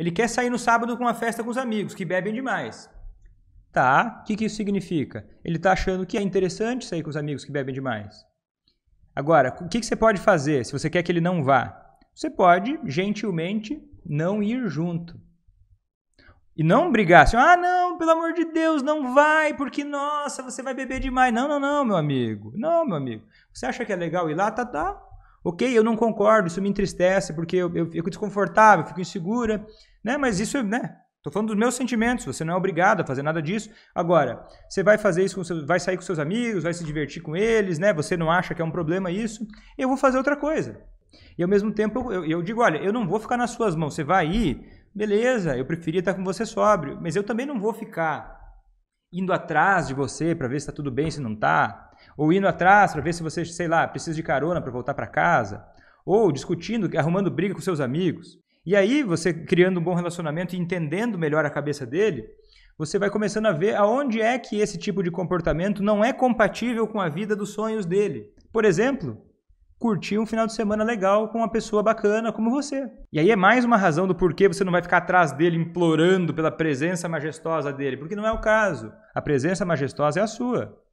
Ele quer sair no sábado com uma festa com os amigos, que bebem demais. Tá, o que, que isso significa? Ele está achando que é interessante sair com os amigos que bebem demais. Agora, o que, que você pode fazer se você quer que ele não vá? Você pode, gentilmente, não ir junto. E não brigar assim, ah, não, pelo amor de Deus, não vai, porque, nossa, você vai beber demais. Não, não, não, meu amigo. Não, meu amigo. Você acha que é legal ir lá? Tá, tá. Ok, eu não concordo, isso me entristece, porque eu, eu fico desconfortável, fico insegura, né? Mas isso, né? Tô falando dos meus sentimentos, você não é obrigado a fazer nada disso. Agora, você vai fazer isso com seus, vai sair com seus amigos, vai se divertir com eles, né? Você não acha que é um problema isso? Eu vou fazer outra coisa. E ao mesmo tempo eu, eu digo, olha, eu não vou ficar nas suas mãos. Você vai ir, beleza? Eu preferia estar com você sóbrio, mas eu também não vou ficar indo atrás de você para ver se está tudo bem, se não está, ou indo atrás para ver se você, sei lá, precisa de carona para voltar para casa, ou discutindo, arrumando briga com seus amigos. E aí, você criando um bom relacionamento e entendendo melhor a cabeça dele, você vai começando a ver aonde é que esse tipo de comportamento não é compatível com a vida dos sonhos dele. Por exemplo, curtir um final de semana legal com uma pessoa bacana como você. E aí é mais uma razão do porquê você não vai ficar atrás dele implorando pela presença majestosa dele, porque não é o caso. A presença majestosa é a sua.